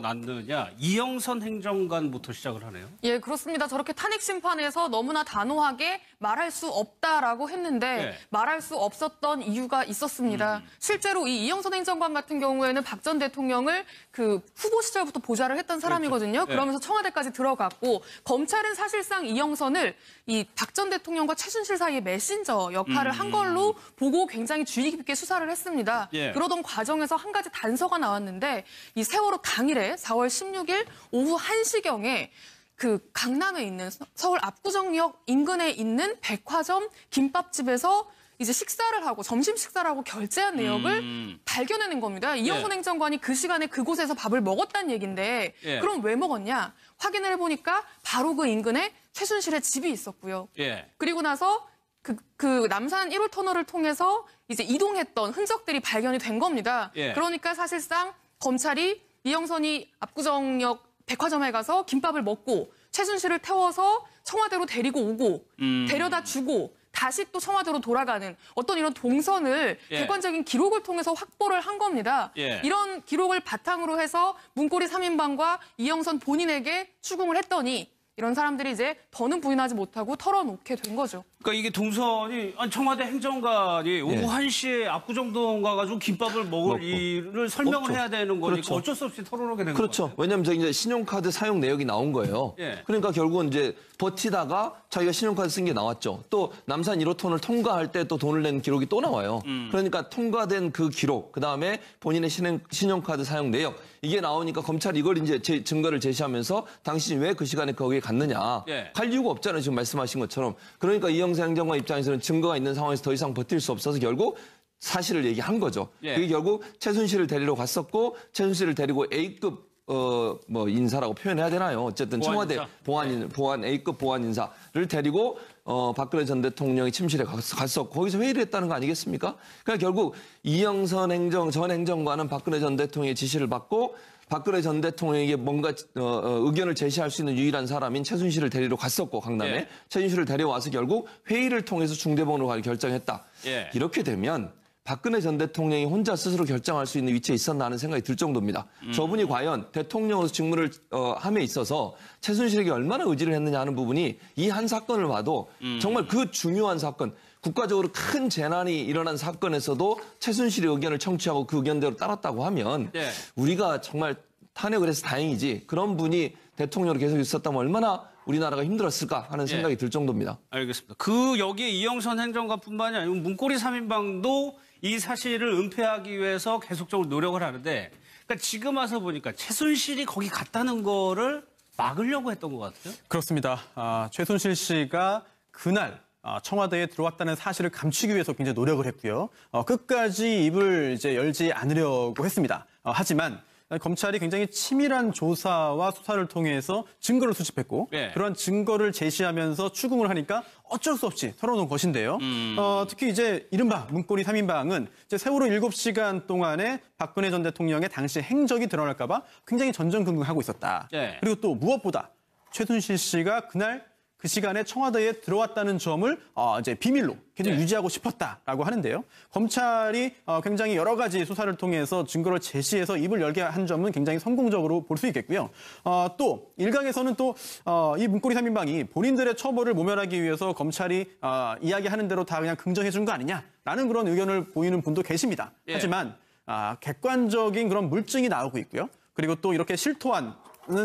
났느냐 이영선 행정관부터 시작을 하네요. 예, 그렇습니다. 저렇게 탄핵 심판에서 너무나 단호하게 말할 수 없다라고 했는데 네. 말할 수 없었던 이유가 있었습니다. 음. 실제로 이 이영선 행정관 같은 경우에는 박 전 대통령을 그 후보 시절부터 보좌를 했던 그렇죠. 사람이거든요. 그렇죠. 그러면서 네. 청와대까지 들어갔고 검찰은 사실상 이영선을 이 박 전 대통령과 최순실 사이의 메신저 역할을 음. 한 걸로 보고 굉장히 주의 깊게 수사를 했습니다. 예. 그러던 과정에서 한 가지 단서가 나왔는데 이 세월호 당일에 올해 4월 16일 오후 1시경에 그 강남에 있는 서울 압구정역 인근에 있는 백화점 김밥집에서 이제 식사를 하고 점심 식사를 하고 결제한 내역을 음. 발견하는 겁니다. 이영선 예. 행정관이 그 시간에 그곳에서 밥을 먹었다는 얘긴데 예. 그럼 왜 먹었냐? 확인을 해보니까 바로 그 인근에 최순실의 집이 있었고요. 예. 그리고 나서 그, 그 남산 1호 터널을 통해서 이제 이동했던 흔적들이 발견이 된 겁니다. 예. 그러니까 사실상 검찰이 이영선이 압구정역 백화점에 가서 김밥을 먹고 최순실을 태워서 청와대로 데리고 오고 음. 데려다 주고 다시 또 청와대로 돌아가는 어떤 이런 동선을 예. 객관적인 기록을 통해서 확보를 한 겁니다. 예. 이런 기록을 바탕으로 해서 문고리 3인방과 이영선 본인에게 추궁을 했더니 이런 사람들이 이제 더는 부인하지 못하고 털어놓게 된 거죠. 그러니까 이게 동선이 청와대 행정관이 오후 예. 1시에 압구정동 가가지고 김밥을 먹을 먹고. 일을 설명을 없죠. 해야 되는 거니까 그렇죠. 어쩔 수 없이 털어놓게 된거예요 그렇죠. 왜냐하면 이제 신용카드 사용 내역이 나온 거예요. 예. 그러니까 결국은 이제 버티다가 자기가 신용카드 쓴 게 나왔죠. 또 남산 1호톤을 통과할 때 또 돈을 낸 기록이 또 나와요. 음. 그러니까 통과된 그 기록, 그 다음에 본인의 신용, 신용카드 사용 내역 이게 나오니까 검찰이 이걸 이제 제, 증거를 제시하면서 당신이 왜 그 시간에 거기에 갔느냐. 예. 갈 이유가 없잖아요. 지금 말씀하신 것처럼. 그러니까 이형 헌정사행정관 입장에서는 증거가 있는 상황에서 더 이상 버틸 수 없어서 결국 사실을 얘기한 거죠. 예. 그게 결국 최순실을 데리러 갔었고 최순실을 데리고 A급 어뭐 인사라고 표현해야 되나요? 어쨌든 청와대 보안 예. 인, 보안 A급 보안 인사를 데리고 어 박근혜 전 대통령이 침실에 갔었고 거기서 회의를 했다는 거 아니겠습니까? 그러니까 결국 이영선 행정 전 행정관은 박근혜 전 대통령의 지시를 받고 박근혜 전 대통령에게 뭔가 어, 어, 의견을 제시할 수 있는 유일한 사람인 최순실을 데리러 갔었고 강남에 예. 최순실을 데려와서 결국 회의를 통해서 중대본으로 가기 결정했다. 예. 이렇게 되면 박근혜 전 대통령이 혼자 스스로 결정할 수 있는 위치에 있었나 하는 생각이 들 정도입니다. 음. 저분이 과연 대통령으로 직무를 어, 함에 있어서 최순실에게 얼마나 의지를 했느냐 하는 부분이 이 한 사건을 봐도 음. 정말 그 중요한 사건 국가적으로 큰 재난이 일어난 사건에서도 최순실의 의견을 청취하고 그 의견대로 따랐다고 하면 네. 우리가 정말 탄핵을 해서 다행이지 그런 분이 대통령으로 계속 있었다면 얼마나 우리나라가 힘들었을까 하는 예. 생각이 네. 들 정도입니다. 알겠습니다. 그 여기에 이영선 행정관뿐만이 아니고 문고리 3인방도 이 사실을 은폐하기 위해서 계속적으로 노력을 하는데 그러니까 지금 와서 보니까 최순실이 거기 갔다는 거를 막으려고 했던 것 같아요. 그렇습니다. 아, 최순실 씨가 그날 어, 청와대에 들어왔다는 사실을 감추기 위해서 굉장히 노력을 했고요. 어, 끝까지 입을 이제 열지 않으려고 했습니다. 어, 하지만 검찰이 굉장히 치밀한 조사와 수사를 통해서 증거를 수집했고 네. 예. 그러한 증거를 제시하면서 추궁을 하니까 어쩔 수 없이 털어놓은 것인데요. 음. 어, 특히 이제 이른바 문고리 3인방은 이제 세월호 7시간 동안에 박근혜 전 대통령의 당시 행적이 드러날까 봐 굉장히 전전긍긍하고 있었다. 네. 그리고 또 무엇보다 최순실 씨가 그날 그 시간에 청와대에 들어왔다는 점을 어, 이제 비밀로 계속 네. 유지하고 싶었다라고 하는데요. 검찰이 어, 굉장히 여러 가지 수사를 통해서 증거를 제시해서 입을 열게 한 점은 굉장히 성공적으로 볼 수 있겠고요. 어, 또 일각에서는 또이 어, 문고리 3인방이 본인들의 처벌을 모면하기 위해서 검찰이 어, 이야기하는 대로 다 그냥 긍정해 준 거 아니냐라는 그런 의견을 보이는 분도 계십니다. 예. 하지만 아, 객관적인 그런 물증이 나오고 있고요. 그리고 또 이렇게 실토하는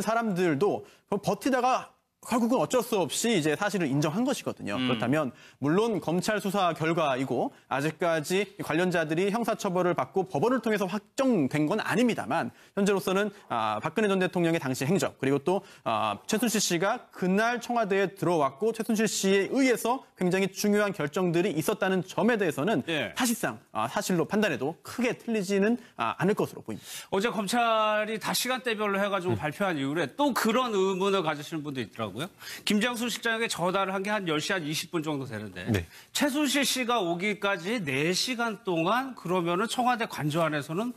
사람들도 그 버티다가 결국은 어쩔 수 없이 이제 사실을 인정한 것이거든요. 음. 그렇다면 물론 검찰 수사 결과이고 아직까지 관련자들이 형사처벌을 받고 법원을 통해서 확정된 건 아닙니다만 현재로서는 아, 박근혜 전 대통령의 당시 행적 그리고 또 아, 최순실 씨가 그날 청와대에 들어왔고 최순실 씨에 의해서 굉장히 중요한 결정들이 있었다는 점에 대해서는 예. 사실상 아, 사실로 판단해도 크게 틀리지는 아, 않을 것으로 보입니다. 어제 검찰이 다 시간대별로 해가지고 음. 발표한 이후에 또 그런 의문을 가지시는 분도 있더라고요. 하더라고요. 김장순 실장에게 전화를 한 게 한 10시 한 20분 정도 되는데 네. 최순실 씨가 오기까지 4시간 동안 그러면은 청와대 관저 안에서는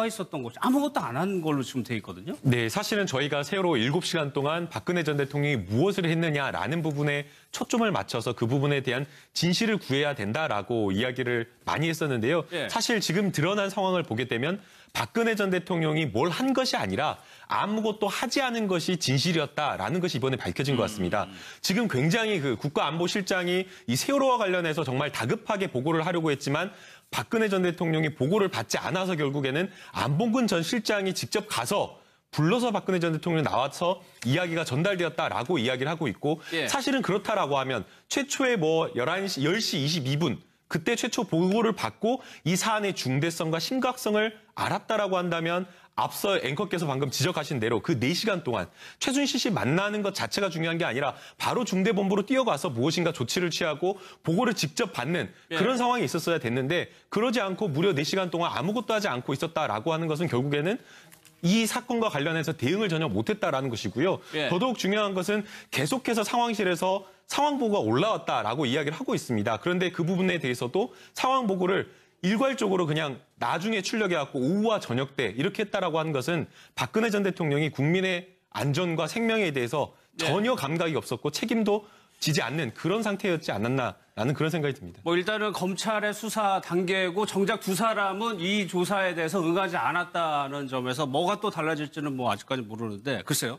뭐가 있었던 거죠? 아무것도 안 한 걸로 지금 돼 있거든요. 네, 사실은 저희가 세월호 7시간 동안 박근혜 전 대통령이 무엇을 했느냐라는 부분에 초점을 맞춰서 그 부분에 대한 진실을 구해야 된다라고 이야기를 많이 했었는데요. 예. 사실 지금 드러난 상황을 보게 되면 박근혜 전 대통령이 뭘 한 것이 아니라 아무것도 하지 않은 것이 진실이었다라는 것이 이번에 밝혀진 것 같습니다. 음. 지금 굉장히 그 국가안보실장이 이 세월호와 관련해서 정말 다급하게 보고를 하려고 했지만 박근혜 전 대통령이 보고를 받지 않아서 결국에는 안봉근 전 실장이 직접 가서 불러서 박근혜 전 대통령이 나와서 이야기가 전달되었다라고 이야기를 하고 있고 예. 사실은 그렇다라고 하면 최초에 뭐 11시, 10시 22분 그때 최초 보고를 받고 이 사안의 중대성과 심각성을 알았다라고 한다면 앞서 앵커께서 방금 지적하신 대로 그 4시간 동안 최준실 씨 만나는 것 자체가 중요한 게 아니라 바로 중대본부로 뛰어가서 무엇인가 조치를 취하고 보고를 직접 받는 예. 그런 네. 상황이 있었어야 됐는데 그러지 않고 무려 4시간 동안 아무것도 하지 않고 있었다라고 하는 것은 결국에는 이 사건과 관련해서 대응을 전혀 못했다라는 것이고요. 예. 더더욱 중요한 것은 계속해서 상황실에서 상황 보고가 올라왔다라고 이야기를 하고 있습니다. 그런데 그 부분에 대해서도 상황 보고를 일괄적으로 그냥 나중에 출력해갖고 오후와 저녁 때 이렇게 했다라고 하는 것은 박근혜 전 대통령이 국민의 안전과 생명에 대해서 네. 전혀 감각이 없었고 책임도 지지 않는 그런 상태였지 않았나 않은 그런 생각이 듭니다. 뭐 일단은 검찰의 수사 단계고 정작 두 사람은 이 조사에 대해서 응하지 않았다는 점에서 뭐가 또 달라질지는 뭐 아직까지 모르는데 글쎄요.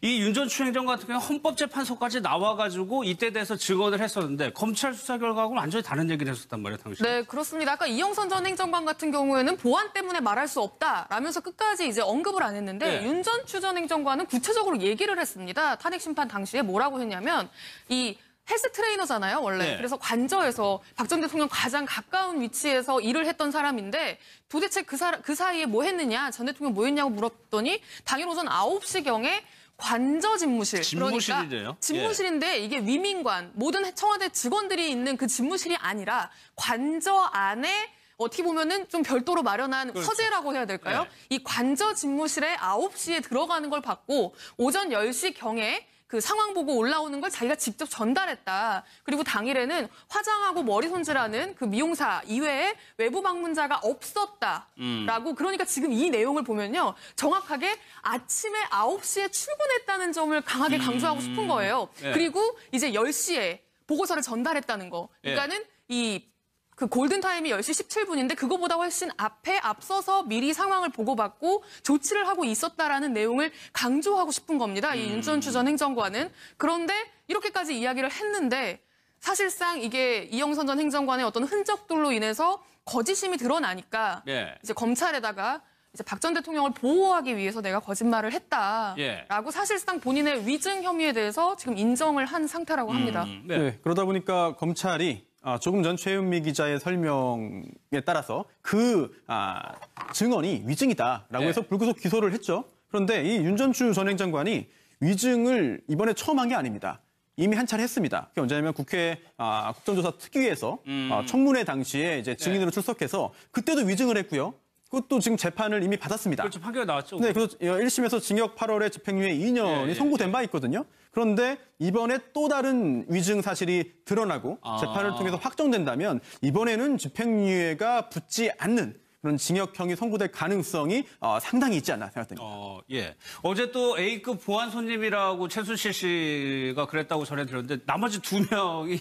이 윤전 추행전 같은 경우 헌법재판소까지 나와가지고 이때 대해서 증언을 했었는데 검찰 수사 결과하고는 완전히 다른 얘기를 했었단 말이에요 당시. 네 그렇습니다. 아까 이영선 전 행정관 같은 경우에는 보안 때문에 말할 수 없다라면서 끝까지 이제 언급을 안 했는데 네. 윤전 추전 행정관은 구체적으로 얘기를 했습니다. 탄핵 심판 당시에 뭐라고 했냐면 이 헬스 트레이너잖아요, 원래. 네. 그래서 관저에서 박 전 대통령 가장 가까운 위치에서 일을 했던 사람인데 도대체 그, 사, 그 사이에 뭐 했느냐, 전 대통령 뭐 했냐고 물었더니 당일 오전 9시경에 관저 집무실. 집무실이래요? 그러니까 집무실인데 예. 이게 위민관, 모든 청와대 직원들이 있는 그 집무실이 아니라 관저 안에 어떻게 보면은 좀 별도로 마련한 그렇죠. 서재라고 해야 될까요? 네. 이 관저 집무실에 9시에 들어가는 걸 봤고 오전 10시경에 그 상황 보고 올라오는 걸 자기가 직접 전달했다. 그리고 당일에는 화장하고 머리 손질하는 그 미용사 이외에 외부 방문자가 없었다라고 음. 그러니까 지금 이 내용을 보면요. 정확하게 아침에 9시에 출근했다는 점을 강하게 음. 강조하고 싶은 거예요. 네. 그리고 이제 10시에 보고서를 전달했다는 거. 예. 그러니까는 네. 이그 골든타임이 10시 17분인데 그거보다 훨씬 앞에 앞서서 미리 상황을 보고받고 조치를 하고 있었다라는 내용을 강조하고 싶은 겁니다. 이 음. 윤전추 전 행정관은. 그런데 이렇게까지 이야기를 했는데 사실상 이게 이영선 전 행정관의 어떤 흔적들로 인해서 거짓심이 드러나니까 예. 이제 검찰에다가 이제 박전 대통령을 보호하기 위해서 내가 거짓말을 했다라고 예. 사실상 본인의 위증 혐의에 대해서 지금 인정을 한 상태라고 음. 합니다. 음, 네. 네, 그러다 보니까 검찰이 아, 조금 전 최은미 기자의 설명에 따라서 그 아, 증언이 위증이다라고 네. 해서 불구속 기소를 했죠. 그런데 이 윤전추 전 행정관이 위증을 이번에 처음 한 게 아닙니다. 이미 한 차례 했습니다. 그게 언제냐면 국회 아, 국정조사 특위에서 음. 아, 청문회 당시에 이제 증인으로 네. 출석해서 그때도 위증을 했고요. 그것도 지금 재판을 이미 받았습니다. 그렇죠. 판결 이 나왔죠. 네, 그래서 1심에서 어, 징역 8월에 집행유예 2년이 예, 예, 선고된 예. 바 있거든요. 그런데 이번에 또 다른 위증 사실이 드러나고 아. 재판을 통해서 확정된다면 이번에는 집행유예가 붙지 않는 그런 징역형이 선고될 가능성이 어, 상당히 있지 않나 생각됩니다. 어, 예. 어제 또 A급 보안 손님이라고 최순실 씨가 그랬다고 전해드렸는데 나머지 두 명이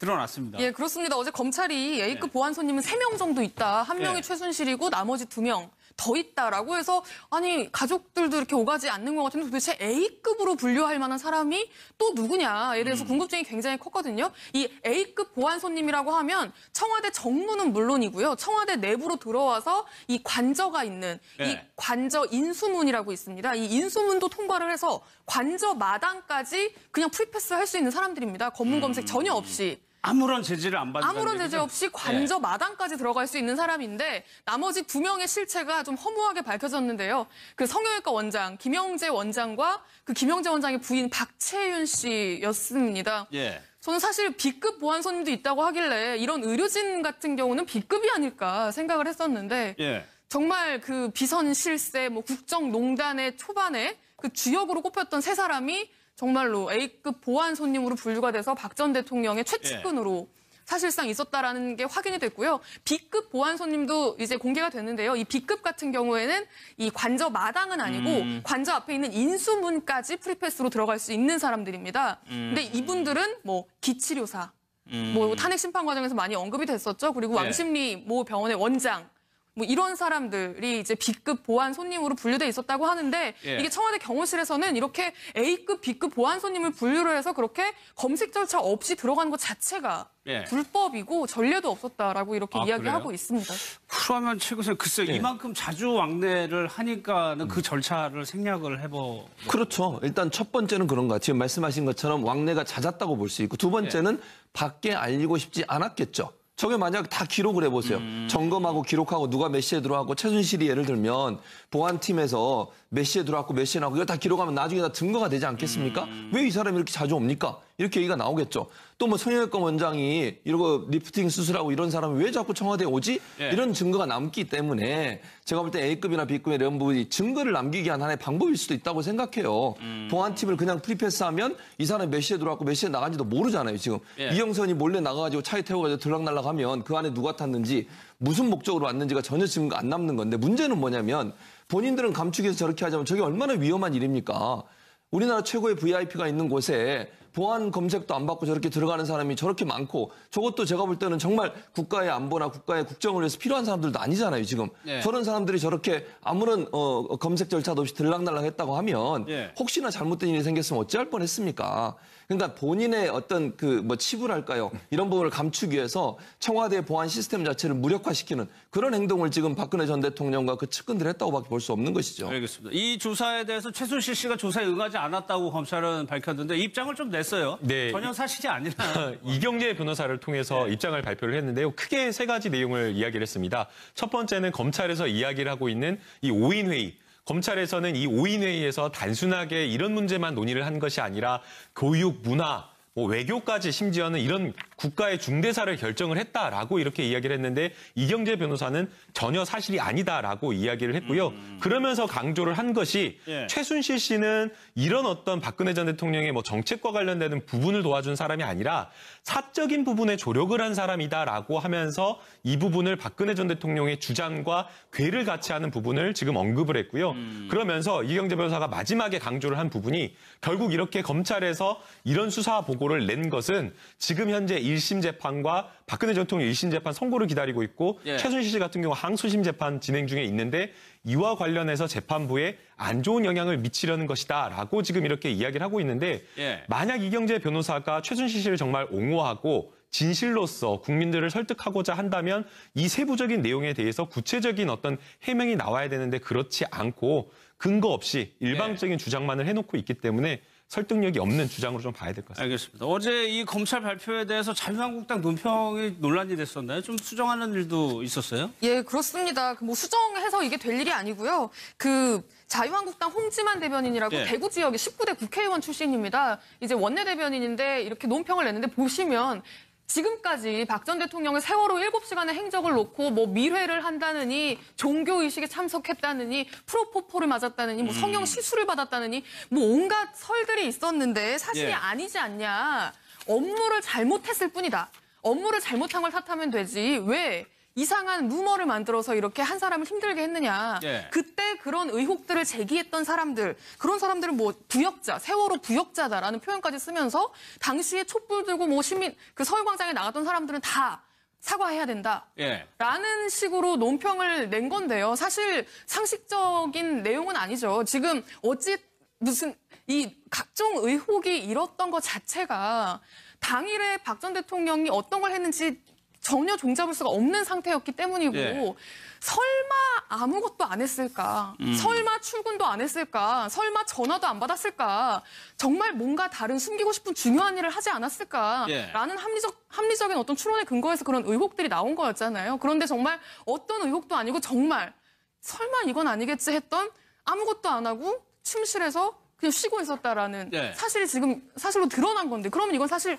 드러났습니다. 예, 그렇습니다. 어제 검찰이 A급 네. 보안 손님은 3명 정도 있다. 한 네. 명이 네. 최순실이고 나머지 2명 더 있다라고 해서 아니 가족들도 이렇게 오가지 않는 것 같은데 도대체 A급으로 분류할 만한 사람이 또 누구냐에 대해서 음. 궁금증이 굉장히 컸거든요. 이 A급 보안 손님이라고 하면 청와대 정문은 물론이고요. 청와대 내부로 들어와서 이 관저가 있는 네. 이 관저 인수문이라고 있습니다. 이 인수문도 통과를 해서 관저 마당까지 그냥 프리패스 할 수 있는 사람들입니다. 검문 검색 음. 전혀 없이. 아무런 제재를 안 받는 아무런 제재 없이 관저 네. 마당까지 들어갈 수 있는 사람인데 나머지 두 명의 실체가 좀 허무하게 밝혀졌는데요. 그 성형외과 원장 김영재 원장과 그 김영재 원장의 부인 박채윤 씨였습니다. 예. 저는 사실 B급 보안 손님도 있다고 하길래 이런 의료진 같은 경우는 B급이 아닐까 생각을 했었는데 예. 정말 그 비선 실세, 뭐 국정농단의 초반에 그 주역으로 꼽혔던 세 사람이 정말로 A급 보안 손님으로 분류가 돼서 박 전 대통령의 최측근으로 예. 사실상 있었다라는 게 확인이 됐고요. B급 보안 손님도 이제 공개가 됐는데요. 이 B급 같은 경우에는 이 관저 마당은 아니고 음. 관저 앞에 있는 인수문까지 프리패스로 들어갈 수 있는 사람들입니다. 음. 근데 이분들은 뭐 기치료사, 뭐 음. 뭐 탄핵 심판 과정에서 많이 언급이 됐었죠. 그리고 예. 왕십리 모 병원의 원장, 뭐 이런 사람들이 이제 B급 보안 손님으로 분류돼 있었다고 하는데 예. 이게 청와대 경호실에서는 이렇게 A급, B급 보안 손님을 분류를 해서 그렇게 검색 절차 없이 들어간 것 자체가 예. 불법이고 전례도 없었다라고 이렇게 아, 이야기하고 그래요? 있습니다. 그러면 최고선 글쎄 예. 이만큼 자주 왕래를 하니까는 그 음. 절차를 생략을 해보. 그렇죠. 일단 첫 번째는 그런가. 지금 말씀하신 것처럼 왕래가 잦았다고 볼 수 있고 두 번째는 예. 밖에 알리고 싶지 않았겠죠. 저게 만약 다 기록을 해보세요. 음. 점검하고 기록하고 누가 몇 시에 들어왔고 최순실이 예를 들면 보안팀에서 몇 시에 들어왔고 몇 시에 나왔고 이거 다 기록하면 나중에 다 증거가 되지 않겠습니까? 음. 왜이 사람이 이렇게 자주 옵니까? 이렇게 얘기가 나오겠죠. 또 뭐 성형외과 원장이 이러고 리프팅 수술하고 이런 사람이 왜 자꾸 청와대에 오지? 예. 이런 증거가 남기 때문에 제가 볼 때 A급이나 B급의 이런 부분이 증거를 남기기 위한 하나의 방법일 수도 있다고 생각해요. 음. 보안팀을 그냥 프리패스하면 이 사람이 몇 시에 들어왔고 몇 시에 나간지도 모르잖아요, 지금. 예. 이영선이 몰래 나가가지고 차에 태워가지고 들락날락 하면 그 안에 누가 탔는지 무슨 목적으로 왔는지가 전혀 증거 안 남는 건데 문제는 뭐냐면 본인들은 감축해서 저렇게 하자면 저게 얼마나 위험한 일입니까? 우리나라 최고의 VIP가 있는 곳에 보안 검색도 안 받고 저렇게 들어가는 사람이 저렇게 많고 저것도 제가 볼 때는 정말 국가의 안보나 국가의 국정을 위해서 필요한 사람들도 아니잖아요 지금 예. 저런 사람들이 저렇게 아무런 어, 어 검색 절차도 없이 들락날락했다고 하면 예. 혹시나 잘못된 일이 생겼으면 어찌할 뻔했습니까? 그러니까 본인의 어떤 그 뭐 치부랄까요 이런 부분을 감추기 위해서 청와대 보안 시스템 자체를 무력화시키는 그런 행동을 지금 박근혜 전 대통령과 그 측근들이 했다고밖에 볼 수 없는 것이죠. 알겠습니다. 이 조사에 대해서 최순실 씨가 조사에 응하지 않았다고 검찰은 밝혔는데 입장을 좀 내. 냈어요. 네. 전혀 사실이 아니라. 이경재 변호사를 통해서 네. 입장을 발표를 했는데요. 크게 세 가지 내용을 이야기를 했습니다. 첫 번째는 검찰에서 이야기를 하고 있는 이 5인 회의. 검찰에서는 이 5인 회의에서 단순하게 이런 문제만 논의를 한 것이 아니라 교육, 문화, 뭐 외교까지 심지어는 이런 국가의 중대사를 결정을 했다라고 이렇게 이야기를 했는데 이경재 변호사는 전혀 사실이 아니다라고 이야기를 했고요. 음. 그러면서 강조를 한 것이 예. 최순실 씨는 이런 어떤 박근혜 전 대통령의 뭐 정책과 관련되는 부분을 도와준 사람이 아니라 사적인 부분에 조력을 한 사람이다라고 하면서 이 부분을 박근혜 전 대통령의 주장과 괴를 같이 하는 부분을 지금 언급을 했고요. 음. 그러면서 이경재 변호사가 마지막에 강조를 한 부분이 결국 이렇게 검찰에서 이런 수사 보고를 낸 것은 지금 현재 1심 재판과 박근혜 전 대통령 1심 재판 선고를 기다리고 있고 예. 최순실 씨 같은 경우 항소심 재판 진행 중에 있는데 이와 관련해서 재판부에 안 좋은 영향을 미치려는 것이다라고 지금 이렇게 이야기를 하고 있는데 예. 만약 이경재 변호사가 최순실 씨를 정말 옹호하고 진실로서 국민들을 설득하고자 한다면 이 세부적인 내용에 대해서 구체적인 어떤 해명이 나와야 되는데 그렇지 않고 근거 없이 예. 일방적인 예. 주장만을 해놓고 있기 때문에 설득력이 없는 주장으로 좀 봐야 될 것 같습니다. 알겠습니다. 어제 이 검찰 발표에 대해서 자유한국당 논평이 논란이 됐었나요? 좀 수정하는 일도 있었어요? 예, 그렇습니다. 그 뭐 수정해서 이게 될 일이 아니고요. 그 자유한국당 홍지만 대변인이라고 예. 대구 지역의 19대 국회의원 출신입니다. 이제 원내대변인인데 이렇게 논평을 냈는데 보시면 지금까지 박 전 대통령의 세월호 7시간의 행적을 놓고 뭐 미회를 한다느니 종교의식에 참석했다느니 프로포폴을 맞았다느니 뭐 성형 음. 시술을 받았다느니 뭐 온갖 설들이 있었는데 사실이 예. 아니지 않냐. 업무를 잘못했을 뿐이다. 업무를 잘못한 걸 탓하면 되지. 왜 이상한 루머를 만들어서 이렇게 한 사람을 힘들게 했느냐. 예. 그때 그런 의혹들을 제기했던 사람들, 그런 사람들은 뭐 부역자, 세월호 부역자다라는 표현까지 쓰면서 당시에 촛불 들고 뭐 시민 그 서울광장에 나갔던 사람들은 다 사과해야 된다. 예. 라는 식으로 논평을 낸 건데요. 사실 상식적인 내용은 아니죠. 지금 어찌 무슨 이 각종 의혹이 일었던 것 자체가 당일에 박 전 대통령이 어떤 걸 했는지 전혀 종잡을 수가 없는 상태였기 때문이고 예. 설마 아무것도 안 했을까? 음. 설마 출근도 안 했을까? 설마 전화도 안 받았을까? 정말 뭔가 다른 숨기고 싶은 중요한 일을 하지 않았을까? 예. 라는 합리적 합리적인 어떤 추론에근거해서 그런 의혹들이 나온 거였잖아요. 그런데 정말 어떤 의혹도 아니고 정말 설마 이건 아니겠지 했던 아무것도 안 하고 침실에서 그냥 쉬고 있었다라는 예. 사실이 지금 사실로 드러난 건데 그러면 이건 사실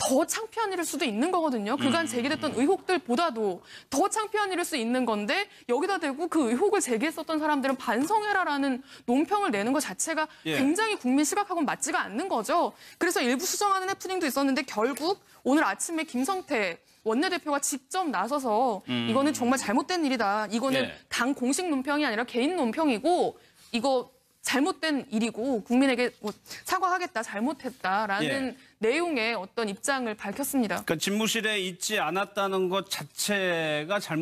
더 창피한 일일 수도 있는 거거든요. 그간 음. 제기됐던 의혹들보다도 더 창피한 일일 수 있는 건데 여기다 대고 그 의혹을 제기했었던 사람들은 반성해라라는 논평을 내는 것 자체가 예. 굉장히 국민 시각하고 맞지가 않는 거죠. 그래서 일부 수정하는 해프닝도 있었는데 결국 오늘 아침에 김성태 원내대표가 직접 나서서 음. 이거는 정말 잘못된 일이다. 이거는 예. 당 공식 논평이 아니라 개인 논평이고 이거 잘못된 일이고 국민에게 뭐 사과하겠다, 잘못했다라는 예. 내용의 어떤 입장을 밝혔습니다. 그러니까 집무실에 있지 않았다는 것 자체가 잘못.